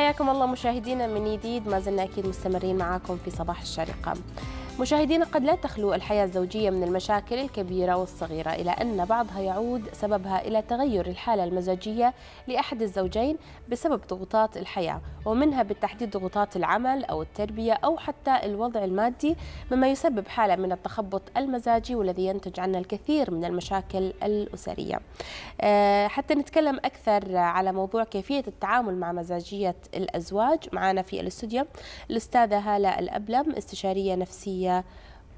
حياكم الله مشاهدينا من جديد ما زلنا أكيد مستمرين معاكم في صباح الشارقة مشاهدين قد لا تخلو الحياة الزوجية من المشاكل الكبيرة والصغيرة إلى أن بعضها يعود سببها إلى تغير الحالة المزاجية لأحد الزوجين بسبب ضغوطات الحياة ومنها بالتحديد ضغوطات العمل أو التربية أو حتى الوضع المادي مما يسبب حالة من التخبط المزاجي والذي ينتج عنه الكثير من المشاكل الأسرية آه، حتى نتكلم أكثر على موضوع كيفية التعامل مع مزاجية الأزواج معنا في الاستوديو الأستاذة هالة الأبلم استشارية نفسية صحية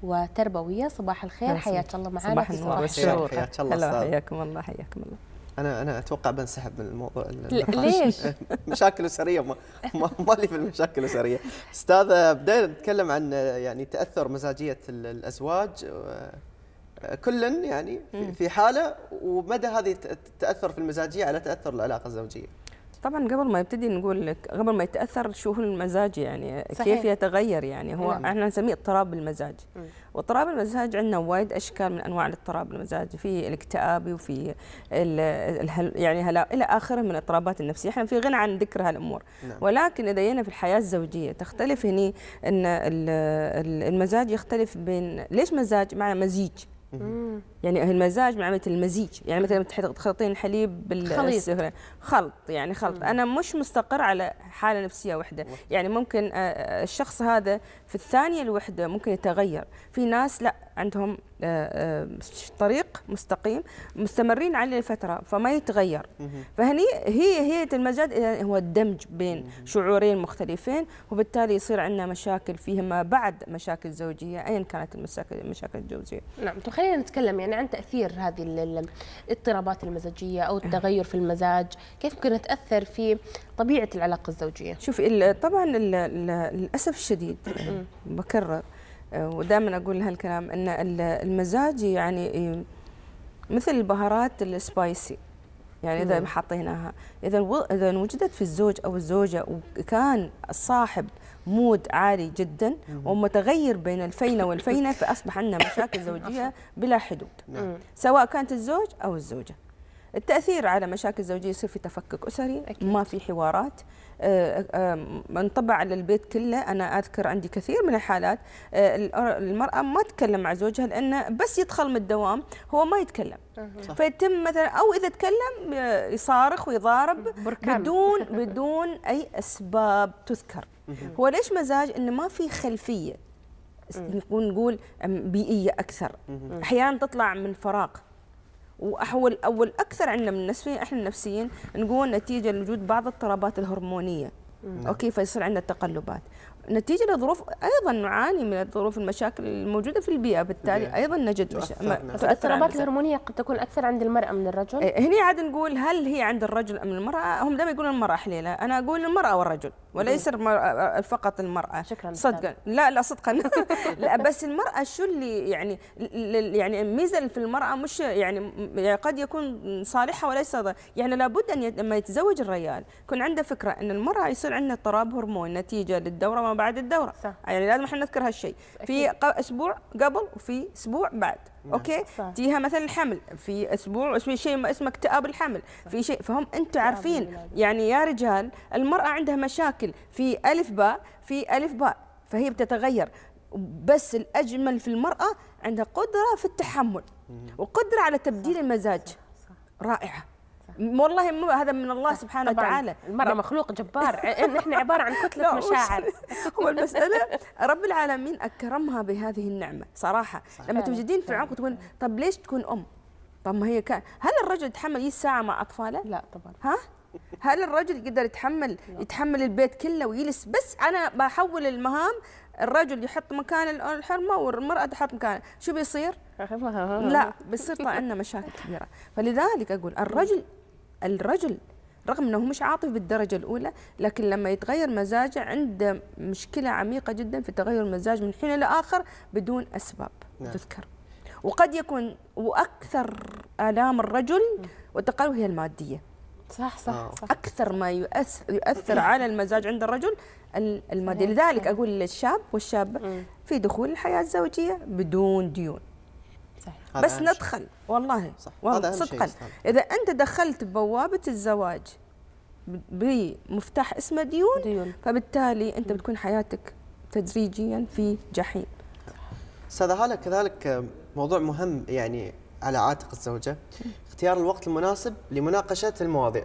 وتربوية صباح الخير حياك الله معنا صباح النور والسرور حياك الله حياكم الله حياكم الله انا انا اتوقع بنسحب من الموضوع ليش؟ مشاكل اسريه ما ما لي في المشاكل الاسريه. استاذه بدينا نتكلم عن يعني تاثر مزاجيه الازواج كلا يعني في حاله ومدى هذه التاثر في المزاجيه على تاثر العلاقه الزوجيه. طبعا قبل ما يبتدي نقول لك قبل ما يتاثر شو هو المزاج يعني صحيح. كيف يتغير يعني هو نعم. احنا نسميه اضطراب المزاج واضطراب المزاج عندنا وايد اشكال من انواع الاضطراب المزاج في الاكتئاب وفي الـ يعني هلا الى اخره من الاضطرابات النفسيه احنا في غنى عن ذكر هالامور نعم. ولكن اذا جينا في الحياه الزوجيه تختلف هني ان المزاج يختلف بين ليش مزاج معنى مزيج يعني المزاج من عمليه المزيج يعني مثلا تخلطين الحليب بالسكر خلط يعني خلط انا مش مستقر على حاله نفسيه واحده يعني ممكن آه، آه، الشخص هذا في الثانيه الوحده ممكن يتغير في ناس لا عندهم آه، آه، طريق مستقيم مستمرين عليه لفتره فما يتغير فهني هي هي المجاد هو الدمج بين شعورين مختلفين وبالتالي يصير عندنا مشاكل فيهما بعد مشاكل زوجيه ايا كانت المشاكل المشاكل الزوجيه نعم خلينا نتكلم يعني عن تاثير هذه الاضطرابات المزاجيه او التغير في المزاج كيف ممكن تاثر في طبيعه العلاقه الزوجيه شوف طبعا للاسف الشديد بكرر ودائما اقول هالكلام ان المزاج يعني إيه، مثل البهارات السبايسي يعني اذا نعم. حطيناها اذا اذا وجدت في الزوج او الزوجه وكان الصاحب مود عالي جدا ومتغير بين الفينه والفينه فاصبح عندنا مشاكل زوجيه بلا حدود نعم. سواء كانت الزوج او الزوجه التاثير على مشاكل الزوجيه يصير في تفكك اسري أكيد. ما في حوارات انطبع آه، آه، على البيت كله انا اذكر عندي كثير من الحالات آه، المراه ما تتكلم مع زوجها لانه بس يدخل من الدوام هو ما يتكلم صح. فيتم مثلا او اذا تكلم يصارخ ويضارب بركان. بدون بدون اي اسباب تذكر هو ليش مزاج انه ما في خلفيه نقول بيئيه اكثر احيانا تطلع من فراغ واحول اول اكثر عندنا من النفسيين احنا النفسيين نقول نتيجه لوجود بعض الاضطرابات الهرمونيه اوكي فيصير عندنا تقلبات نتيجة لظروف أيضا نعاني من الظروف المشاكل الموجودة في البيئة بالتالي أيضا نجد نعم. الاضطرابات الهرمونية قد تكون أكثر عند المرأة من الرجل إيه، هنا عاد نقول هل هي عند الرجل أم المرأة هم دائما يقولون المرأة حليلة أنا أقول المرأة والرجل وليس آه، فقط المرأة شكرا صدقا لا لا صدقا لا بس المرأة شو اللي يعني يعني الميزة في المرأة مش يعني, يعني قد يكون صالحة وليس يعني لابد أن لما يتزوج الرجال يكون عنده فكرة أن المرأة يصير عندنا اضطراب هرموني نتيجة للدورة بعد الدوره صح. يعني لازم احنا نذكر هالشيء في اسبوع قبل وفي اسبوع بعد نعم. اوكي صح. تيها مثلا الحمل في اسبوع في شيء اسمه اكتئاب الحمل صح. في شيء فهم انتم عارفين يعني يا رجال المراه عندها مشاكل في الف باء في الف باء فهي بتتغير بس الاجمل في المراه عندها قدره في التحمل وقدره على تبديل المزاج رائعه والله مو هذا من الله سبحانه وتعالى المرأة مخلوق جبار نحن عبارة عن كتلة مشاعر هو المسألة رب العالمين أكرمها بهذه النعمة صراحة لما توجدين في العمق تقول طب ليش تكون أم طب ما هي كان هل الرجل يتحمل ساعة مع أطفاله لا طبعا ها هل الرجل يقدر يتحمل يتحمل البيت كله ويجلس بس انا بحول المهام الرجل يحط مكان الحرمه والمراه تحط مكان شو بيصير لا بيصير طبعا مشاكل كبيره فلذلك اقول الرجل الرجل رغم انه مش عاطف بالدرجه الاولى لكن لما يتغير مزاجه عنده مشكله عميقه جدا في تغير المزاج من حين لاخر بدون اسباب نعم. تذكر وقد يكون واكثر الام الرجل والتقلب هي الماديه صح صح, آه. صح. اكثر ما يؤثر, يؤثر على المزاج عند الرجل الماديه لذلك اقول للشاب والشابه في دخول الحياه الزوجيه بدون ديون صحيح. بس ندخل والله صح. والله صدقا اذا انت دخلت بوابه الزواج بمفتاح اسمه ديون, ديون. فبالتالي انت بتكون حياتك تدريجيا في جحيم استاذه هاله كذلك موضوع مهم يعني على عاتق الزوجه اختيار الوقت المناسب لمناقشه المواضيع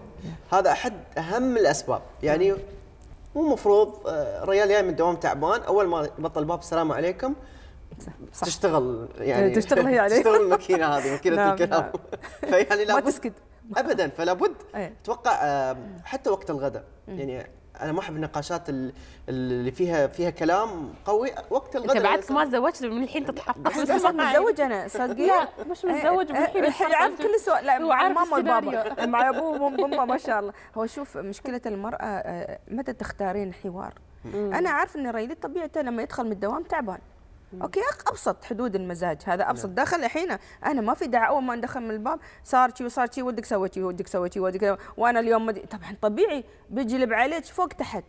هذا احد اهم الاسباب يعني مو مفروض آه، ريال جاي من الدوام تعبان اول ما يبطل الباب السلام عليكم صح. تشتغل يعني تشتغل هي عليك تشتغل الماكينه هذه ماكينه الكلام نعم، نعم. فيعني لابد ما تسكت ابدا فلابد اتوقع حتى وقت الغداء يعني انا ما احب النقاشات اللي فيها فيها كلام قوي وقت الغداء انت بعدك ما تزوجت من الحين تتحقق بس ما متزوج انا صدقين لا مش متزوج من الحين عارف كل السؤال لا ماما وبابا مع ابوه وامه ما شاء الله هو شوف مشكله المراه آه، متى تختارين حوار انا عارف ان ريلي طبيعته لما يدخل من الدوام تعبان اوكي ابسط حدود المزاج هذا ابسط نعم. دخل الحين انا ما في داعي اول ما ندخل من الباب صار شي وصار شي ودك سويت شي ودك سويت شي ودك وانا اليوم مد... طبعا طبيعي بيجلب عليك فوق تحت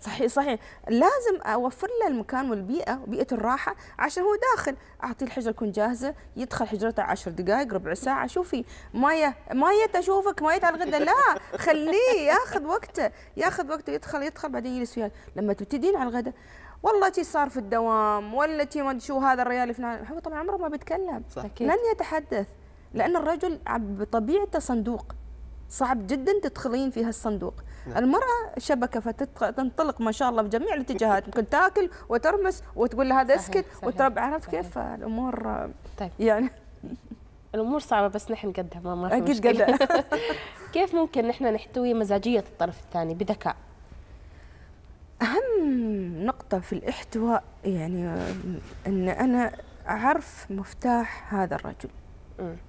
صحيح صحيح لازم اوفر له المكان والبيئه وبيئه الراحه عشان هو داخل اعطيه الحجره تكون جاهزه يدخل حجرته 10 دقائق ربع ساعه شوفي مايه مايت اشوفك مايت على الغداء لا خليه ياخذ وقته ياخذ وقته يدخل يدخل بعدين يجلس وياك لما تبتدين على الغداء والله تي صار في الدوام ولا تي ما شو هذا الريال فلان هو طبعا عمره ما بيتكلم صح. لن يتحدث لان الرجل بطبيعته صندوق صعب جدا تدخلين في هالصندوق نعم. المرأة شبكة فتنطلق ما شاء الله بجميع الاتجاهات ممكن تاكل وترمس وتقول له هذا اسكت وترب عرفت كيف الأمور طيب. يعني الأمور صعبة بس نحن قدها ما, ما في أكيد قدها كيف ممكن نحن نحتوي مزاجية الطرف الثاني بذكاء أهم نقطة في الاحتواء يعني أن أنا أعرف مفتاح هذا الرجل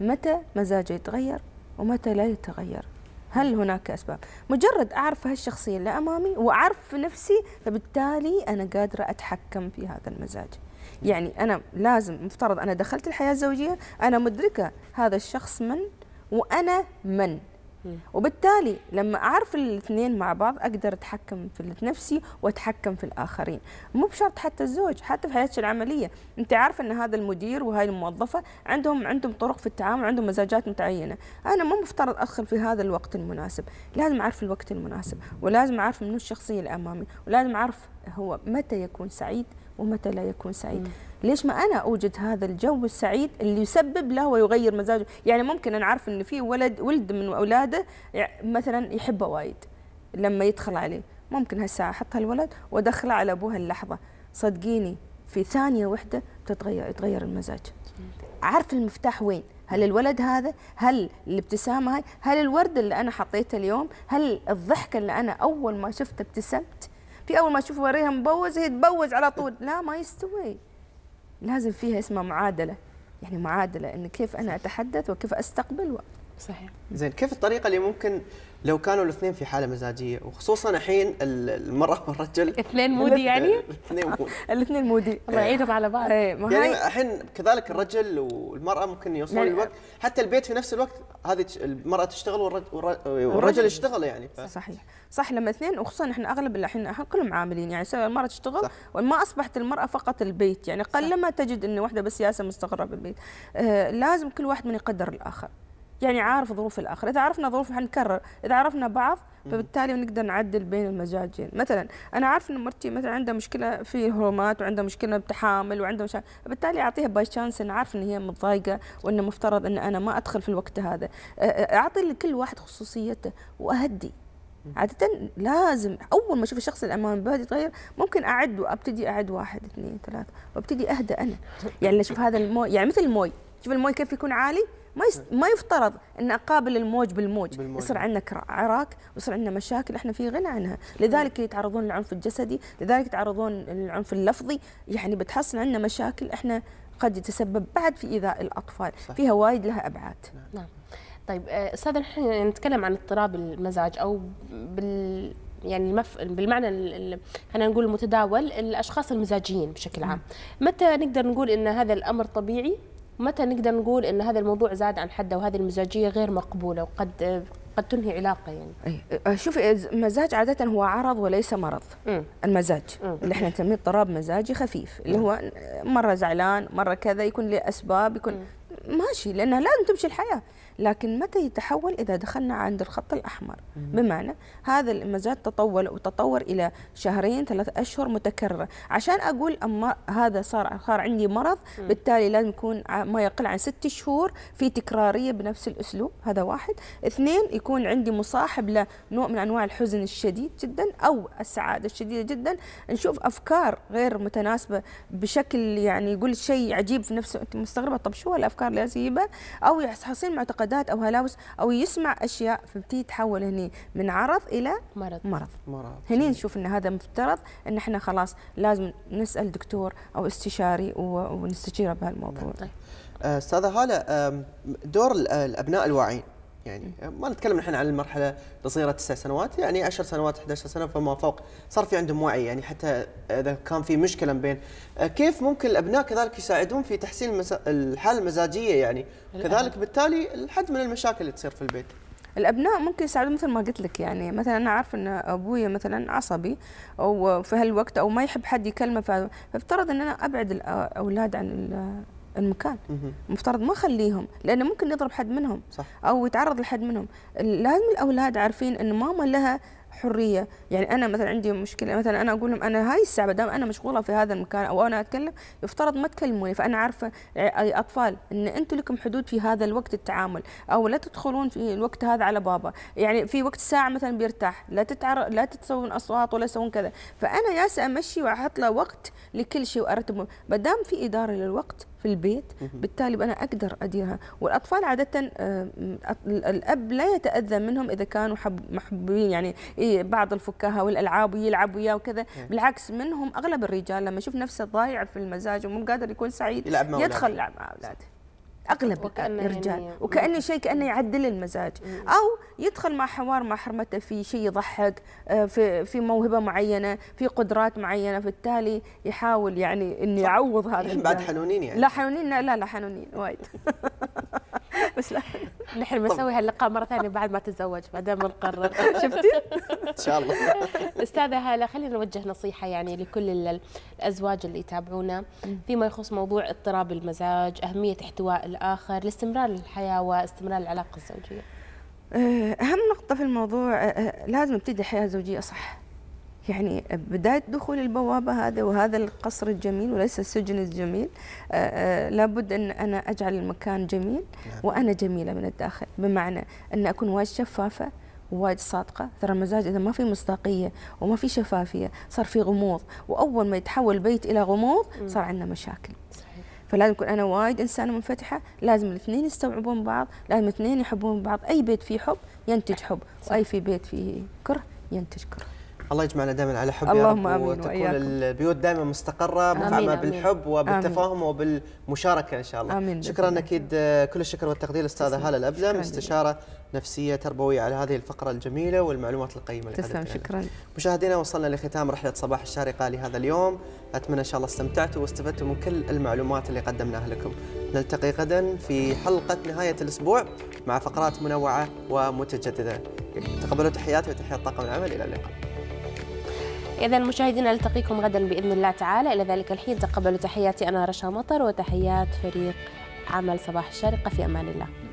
متى مزاجه يتغير ومتى لا يتغير هل هناك أسباب مجرد أعرف هالشخصية اللي أمامي وأعرف نفسي فبالتالي أنا قادرة أتحكم في هذا المزاج يعني أنا لازم مفترض أنا دخلت الحياة الزوجية أنا مدركة هذا الشخص من وأنا من وبالتالي لما اعرف الاثنين مع بعض اقدر اتحكم في نفسي واتحكم في الاخرين مو بشرط حتى الزوج حتى في حياتك العمليه انت عارف ان هذا المدير وهاي الموظفه عندهم عندهم طرق في التعامل عندهم مزاجات متعينه انا مو مفترض ادخل في هذا الوقت المناسب لازم اعرف الوقت المناسب ولازم اعرف منو الشخصيه اللي امامي ولازم اعرف هو متى يكون سعيد ومتى لا يكون سعيد ليش ما أنا أوجد هذا الجو السعيد اللي يسبب له ويغير مزاجه يعني ممكن أنا عارف أن في ولد ولد من أولاده مثلا يحبه وايد لما يدخل عليه ممكن هالساعة أحط هالولد وأدخله على أبوه اللحظة صدقيني في ثانية واحدة تتغير يتغير المزاج عارف المفتاح وين هل الولد هذا هل الابتسامة هاي هل الورد اللي أنا حطيته اليوم هل الضحكة اللي أنا أول ما شفته ابتسمت في اول ما تشوف وريها مبوز هي تبوز على طول لا ما يستوي لازم فيها اسمها معادله يعني معادله ان كيف انا اتحدث وكيف استقبل صحيح زين كيف الطريقه اللي ممكن لو كانوا الاثنين في حاله مزاجيه وخصوصا الحين المراه والرجل اثنين مودي يعني؟ الاثنين مودي الاثنين مودي إيه. الله يعينهم على بعض إيه، يعني الحين كذلك الرجل والمراه ممكن يوصلون الوقت حتى البيت في نفس الوقت هذه المراه تشتغل والرجل, يشتغل يعني ف... صحيح صح لما اثنين وخصوصا احنا اغلب الحين احنا كلهم عاملين يعني سواء المراه تشتغل صح. وما اصبحت المراه فقط البيت يعني قلما تجد انه واحده بس ياسه مستقره بالبيت آه لازم كل واحد من يقدر الاخر يعني عارف ظروف الاخر اذا عرفنا ظروف حنكرر اذا عرفنا بعض فبالتالي نقدر نعدل بين المزاجين مثلا انا عارف ان مرتي مثلا عندها مشكله في الهرمونات وعندها مشكله بتحامل وعندها مشاكل فبالتالي اعطيها باي شانس انا عارف ان هي متضايقه وان مفترض ان انا ما ادخل في الوقت هذا اعطي لكل واحد خصوصيته واهدي عادة لازم أول ما أشوف الشخص اللي أمامي بهذا يتغير ممكن أعد وأبتدي أعد واحد اثنين ثلاثة وأبتدي أهدى أنا طيب. يعني أشوف هذا الموي يعني مثل الموي شوف الموي كيف يكون عالي ما يس... ما يفترض ان اقابل الموج بالموج, بالموج. يصير عندنا عراك ويصير عندنا مشاكل احنا في غنى عنها لذلك يتعرضون للعنف الجسدي لذلك يتعرضون للعنف اللفظي يعني بتحصل عندنا مشاكل احنا قد يتسبب بعد في ايذاء الاطفال صح. فيها وايد لها ابعاد نعم, نعم. طيب آه، استاذ نحن نتكلم عن اضطراب المزاج او بال يعني المف... بالمعنى خلينا نقول المتداول الاشخاص المزاجيين بشكل عام نعم. متى نقدر نقول ان هذا الامر طبيعي متى نقدر نقول ان هذا الموضوع زاد عن حده وهذه المزاجيه غير مقبوله وقد قد تنهي علاقه يعني أي. أه، شوفي المزاج عاده هو عرض وليس مرض م. المزاج م. اللي احنا نسميه اضطراب مزاجي خفيف اللي نعم. هو مره زعلان مره كذا يكون لاسباب يكون م. ماشي لانها لازم تمشي الحياه لكن متى يتحول إذا دخلنا عند الخط الأحمر بمعنى هذا المزاج تطول وتطور إلى شهرين ثلاثة أشهر متكررة عشان أقول أما هذا صار صار عندي مرض بالتالي لازم يكون ما يقل عن ست شهور في تكرارية بنفس الأسلوب هذا واحد اثنين يكون عندي مصاحب لنوع من أنواع الحزن الشديد جدا أو السعادة الشديدة جدا نشوف أفكار غير متناسبة بشكل يعني يقول شيء عجيب في نفسه أنت مستغربة طب شو هالأفكار اللي أو يحصل معتقد معتقدات او هلاوس او يسمع اشياء فبتي تحول هني من عرض الى مرض مرض, مرض. هني نشوف ان هذا مفترض ان احنا خلاص لازم نسال دكتور او استشاري ونستشيره بهالموضوع طيب. استاذه هاله دور الابناء الواعين يعني ما نتكلم نحن عن المرحله قصيره تسع سنوات يعني 10 سنوات 11 سنه فما فوق صار في عندهم وعي يعني حتى اذا كان في مشكله بين آه، كيف ممكن الابناء كذلك يساعدون في تحسين الحاله المزاجيه يعني كذلك بالتالي الحد من المشاكل اللي تصير في البيت الابناء ممكن يساعدون مثل ما قلت لك يعني مثلا انا عارف ان ابوي مثلا عصبي او في هالوقت او ما يحب حد يكلمه فافترض ان انا ابعد الاولاد عن المكان مفترض ما خليهم لانه ممكن يضرب حد منهم صح. او يتعرض لحد منهم لازم الاولاد عارفين ان ماما لها حريه يعني انا مثلا عندي مشكله مثلا انا اقول لهم انا هاي الساعه دام انا مشغوله في هذا المكان او انا اتكلم يفترض ما تكلموني فانا عارفه آه، اي اطفال ان انتم لكم حدود في هذا الوقت التعامل او لا تدخلون في الوقت هذا على بابا يعني في وقت ساعه مثلا بيرتاح لا تتعر لا تسوون اصوات ولا تسوون كذا فانا ياس امشي واحط له وقت لكل شيء وارتبه ما دام في اداره للوقت في البيت بالتالي أنا أقدر أديرها والأطفال عادة آه، الأب لا يتأذى منهم إذا كانوا محبوبين يعني إيه، بعض الفكاهه والالعاب ويلعب وياه وكذا إيه. بالعكس منهم اغلب الرجال لما يشوف نفسه ضايع في المزاج ومو قادر يكون سعيد يدخل يلعب مع اولاده اغلب يعني الرجال يعني وكانه شيء كانه يعدل المزاج او يدخل مع حوار مع حرمته في شيء يضحك آه، في في موهبه معينه في قدرات معينه فبالتالي يحاول يعني انه يعوض هذا بعد حنونين يعني لا حنونين لا لا حنونين وايد بس لا نحن بنسوي هاللقاء مره ثانيه بعد ما تتزوج ما دام نقرر شفتي؟ ان شاء الله استاذه هاله خلينا نوجه نصيحه يعني لكل الازواج اللي يتابعونا فيما يخص موضوع اضطراب المزاج، اهميه احتواء الآخر لاستمرار الحياة واستمرار العلاقة الزوجية آه، أهم نقطة في الموضوع آه، آه، لازم تبتدي حياة زوجية صح يعني بداية دخول البوابة هذا وهذا القصر الجميل وليس السجن الجميل لابد أن أنا أجعل المكان جميل نعم. وأنا جميلة من الداخل بمعنى أن أكون وايد شفافة وايد صادقة ترى المزاج إذا ما في مصداقية وما في شفافية صار في غموض وأول ما يتحول البيت إلى غموض صار عندنا مشاكل فلازم أكون أنا وايد إنسانة منفتحة لازم الاثنين يستوعبون بعض لازم الاثنين يحبون بعض أي بيت فيه حب ينتج حب صح. وأي في بيت فيه كره ينتج كره الله يجمعنا دائما على حب اللهم يا رب وتكون وإياكم. البيوت دائما مستقره مفعمه بالحب وبالتفاهم وبالمشاركه ان شاء الله آمين شكرا اكيد آه، كل الشكر والتقدير للاستاذه هاله الابلم مستشاره نفسيه تربويه على هذه الفقره الجميله والمعلومات القيمه اللي تسلم شكرا مشاهدينا وصلنا لختام رحله صباح الشارقه لهذا اليوم اتمنى ان شاء الله استمتعتوا واستفدتوا من كل المعلومات اللي قدمناها لكم نلتقي غدا في حلقه نهايه الاسبوع مع فقرات منوعه ومتجدده تقبلوا تحياتي وتحيات طاقم العمل الى اللقاء إذا مشاهدينا نلتقيكم غدا بإذن الله تعالى إلى ذلك الحين تقبلوا تحياتي أنا رشا مطر وتحيات فريق عمل صباح الشارقة في أمان الله